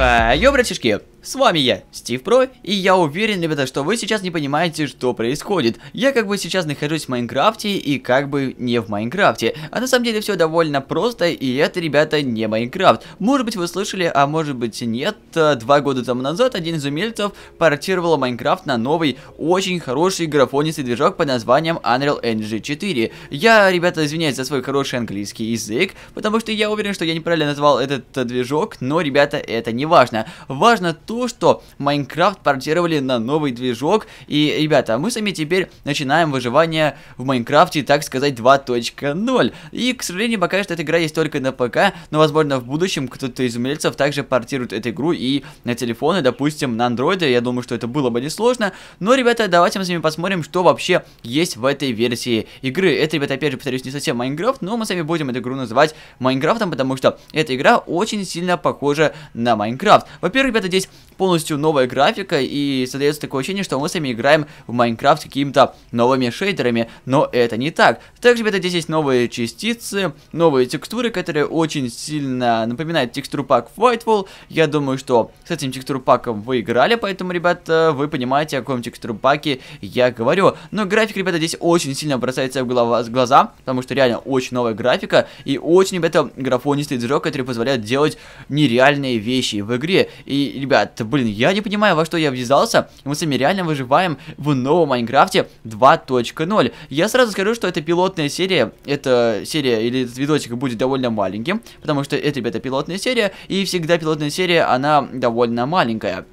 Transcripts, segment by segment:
Э, Йо, братишки, с вами я, Стив Про, и я уверен, ребята, что вы сейчас не понимаете, что происходит. Я как бы сейчас нахожусь в Майнкрафте и как бы не в Майнкрафте. А на самом деле все довольно просто, и это, ребята, не Майнкрафт. Может быть вы слышали, а может быть нет, э, два года тому назад один из умельцев портировал Майнкрафт на новый, очень хороший графонистый движок под названием Unreal Engine 4. Я, ребята, извиняюсь за свой хороший английский язык, потому что я уверен, что я неправильно назвал этот движок, но, ребята, это не важно. Важно то, что Майнкрафт портировали на новый движок. И, ребята, мы с вами теперь начинаем выживание в Майнкрафте, так сказать, 2.0. И, к сожалению, пока что эта игра есть только на ПК, но, возможно, в будущем кто-то из умельцев также портирует эту игру и на телефоны, допустим, на андроиды. Я думаю, что это было бы несложно. Но, ребята, давайте мы с вами посмотрим, что вообще есть в этой версии игры. Это, ребята, опять же, повторюсь, не совсем Майнкрафт, но мы с вами будем эту игру называть Майнкрафтом, потому что эта игра очень сильно похожа на Майнкрафт. Во-первых, ребята, здесь полностью новая графика, и создается такое ощущение, что мы с вами играем в Майнкрафт с какими-то новыми шейдерами, но это не так. Также, ребята, здесь есть новые частицы, новые текстуры, которые очень сильно напоминают текстуру пак Whitewall. Я думаю, что с этим текстур паком вы играли, поэтому, ребята, вы понимаете, о каком текстур паке я говорю. Но график, ребята, здесь очень сильно бросается в, голова, в глаза, потому что реально очень новая графика, и очень, ребята, графонистый движок, который позволяет делать нереальные вещи в игре. И, ребят, Ребят, блин, я не понимаю, во что я ввязался. Мы с вами реально выживаем в новом Майнкрафте 2.0. Я сразу скажу, что это пилотная серия. Эта серия или этот видосик будет довольно маленьким. Потому что это, ребята, пилотная серия. И всегда пилотная серия, она довольно маленькая.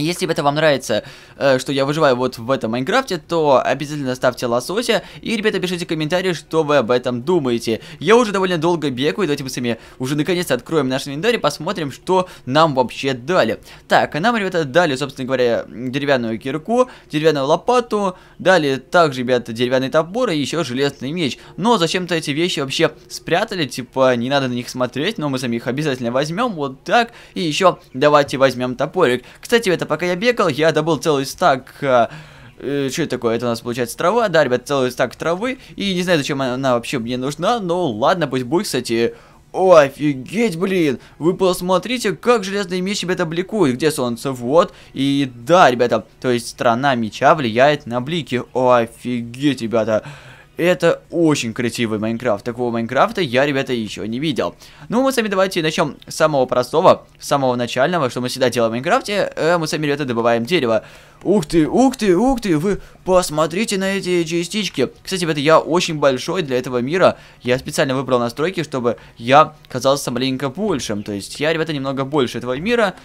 Если это вам нравится, э, что я выживаю вот в этом Майнкрафте, то обязательно ставьте лосося. И, ребята, пишите комментарии, что вы об этом думаете. Я уже довольно долго бегаю, давайте мы с вами уже наконец-то откроем наш инвентарь и посмотрим, что нам вообще дали. Так, а нам, ребята, дали, собственно говоря, деревянную кирку, деревянную лопату, дали также, ребята, деревянный топор и еще железный меч. Но зачем-то эти вещи вообще спрятали, типа, не надо на них смотреть, но мы сами их обязательно возьмем, вот так. И еще давайте возьмем топорик. Кстати, это Пока я бегал, я добыл целый стак... А, э, что это такое? Это у нас получается трава, да, ребят, целый стак травы. И не знаю, зачем она, она вообще мне нужна, но ладно, пусть будет, кстати... Офигеть, блин! Вы посмотрите, как железный меч, ребята, бликует. Где солнце? Вот. И да, ребята, то есть страна меча влияет на блики. Офигеть, ребята. Это очень красивый Майнкрафт. Такого Майнкрафта я, ребята, еще не видел. Ну, мы сами давайте начнем с самого простого, самого начального, что мы всегда делаем в Майнкрафте. Э, мы сами, ребята, добываем дерево. Ух ты, ух ты, ух ты, вы посмотрите на эти частички. Кстати, ребята, я очень большой для этого мира. Я специально выбрал настройки, чтобы я казался маленько большим. То есть я, ребята, немного больше этого мира.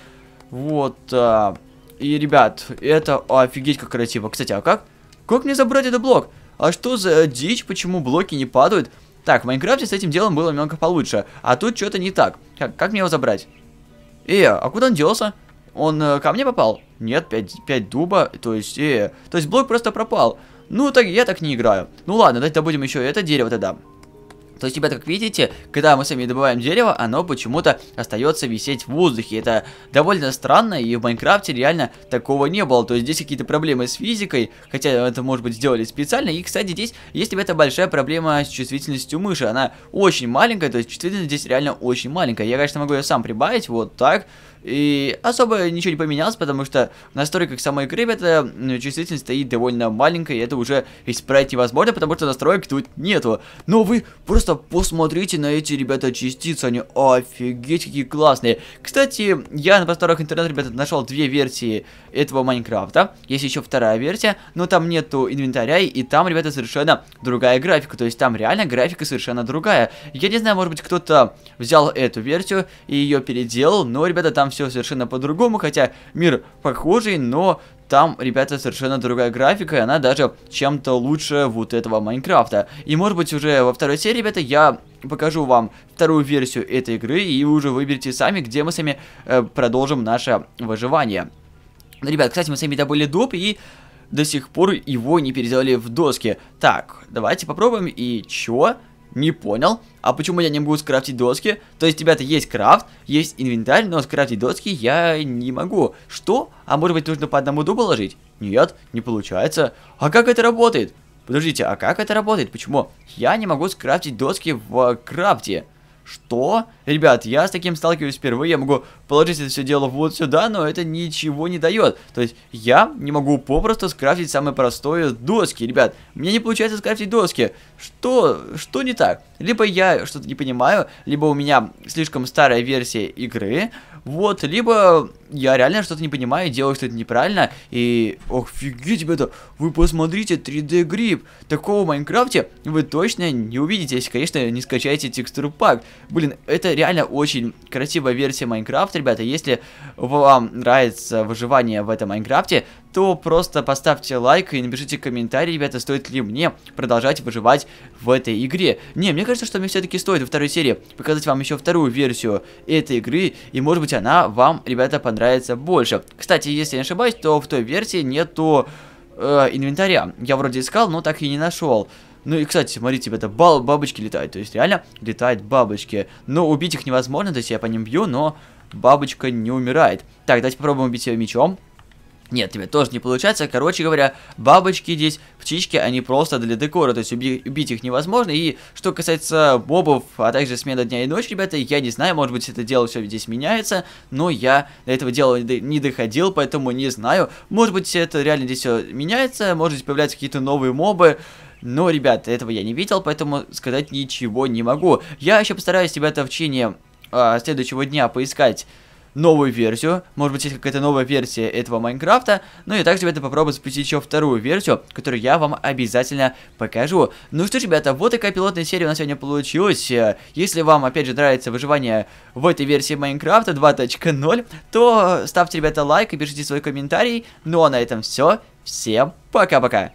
Вот. Э, и, ребят, это офигеть как красиво. Кстати, а как? Как мне забрать этот блок? А что за дичь, почему блоки не падают? Так, в Майнкрафте с этим делом было немного получше, а тут что-то не так. Как, как мне его забрать? Э, а куда он делся? Он э, ко мне попал? Нет, 5, 5 дуба, то есть, э, то есть блок просто пропал. Ну, так я так не играю. Ну ладно, давайте добудем еще это дерево тогда. То есть, ребят, как видите, когда мы с вами добываем дерево, оно почему-то остается висеть в воздухе. Это довольно странно, и в Майнкрафте реально такого не было. То есть, здесь какие-то проблемы с физикой, хотя это, может быть, сделали специально. И, кстати, здесь есть, ребята, большая проблема с чувствительностью мыши. Она очень маленькая, то есть, чувствительность здесь реально очень маленькая. Я, конечно, могу ее сам прибавить, вот так. И особо ничего не поменялось, потому что в настройках самой игры эта чувствительность стоит довольно маленькая, и это уже исправить невозможно, потому что настроек тут нету. Но вы просто посмотрите на эти, ребята, частицы, они офигеть какие классные. Кстати, я на просторах интернета, ребята, нашел две версии этого Майнкрафта. Есть еще вторая версия, но там нету инвентаря, и там, ребята, совершенно другая графика. То есть там реально графика совершенно другая. Я не знаю, может быть, кто-то взял эту версию и ее переделал, но, ребята, там все совершенно по-другому, хотя мир похожий, но там, ребята, совершенно другая графика, и она даже чем-то лучше вот этого Майнкрафта. И, может быть, уже во второй серии, ребята, я покажу вам вторую версию этой игры, и вы уже выберите сами, где мы с вами э, продолжим наше выживание. Ребят, кстати, мы с вами добыли доп, и до сих пор его не переделали в доски. Так, давайте попробуем, и чё? Не понял. А почему я не могу скрафтить доски? То есть, ребята, есть крафт, есть инвентарь, но скрафтить доски я не могу. Что? А может быть, нужно по одному дубу ложить? Нет, не получается. А как это работает? Подождите, а как это работает? Почему? Я не могу скрафтить доски в крафте. Что? Ребят, я с таким сталкиваюсь впервые, я могу положить это все дело вот сюда, но это ничего не дает. То есть я не могу попросту скрафтить самые простые доски, ребят. Мне не получается скрафтить доски. Что? Что не так? Либо я что-то не понимаю, либо у меня слишком старая версия игры, вот, либо я реально что-то не понимаю, делаю что-то неправильно, и... Ох, фиги тебе это! Вы посмотрите, 3D-гриб! Такого в Майнкрафте вы точно не увидите, если, конечно, не скачаете текстур пак. Блин, это реально очень красивая версия Майнкрафта, ребята. Если вам нравится выживание в этом Майнкрафте, то просто поставьте лайк и напишите комментарий, ребята, стоит ли мне продолжать выживать в этой игре. Не, мне кажется, что мне все-таки стоит во второй серии показать вам еще вторую версию этой игры, и может быть она вам, ребята, понравится больше. Кстати, если я не ошибаюсь, то в той версии нету э, инвентаря. Я вроде искал, но так и не нашел. Ну и, кстати, смотрите, это бал бабочки летают. То есть, реально, летают бабочки. Но ну, убить их невозможно, то есть я по ним бью, но бабочка не умирает. Так, давайте попробуем убить ее мечом. Нет, тебе тоже не получается. Короче говоря, бабочки здесь, птички, они просто для декора. То есть уби убить их невозможно. И что касается мобов, а также смены дня и ночи, ребята, я не знаю, может быть это дело все здесь меняется. Но я до этого дела не доходил, поэтому не знаю. Может быть это реально здесь все меняется, может быть появляются какие-то новые мобы. Но, ребята, этого я не видел, поэтому сказать ничего не могу. Я еще постараюсь, ребята, в течение э, следующего дня поискать новую версию, может быть, есть какая-то новая версия этого Майнкрафта, ну и также, ребята, попробую запустить еще вторую версию, которую я вам обязательно покажу. Ну что ж, ребята, вот такая пилотная серия у нас сегодня получилась. Если вам, опять же, нравится выживание в этой версии Майнкрафта 2.0, то ставьте, ребята, лайк и пишите свой комментарий. Ну а на этом все. Всем пока-пока.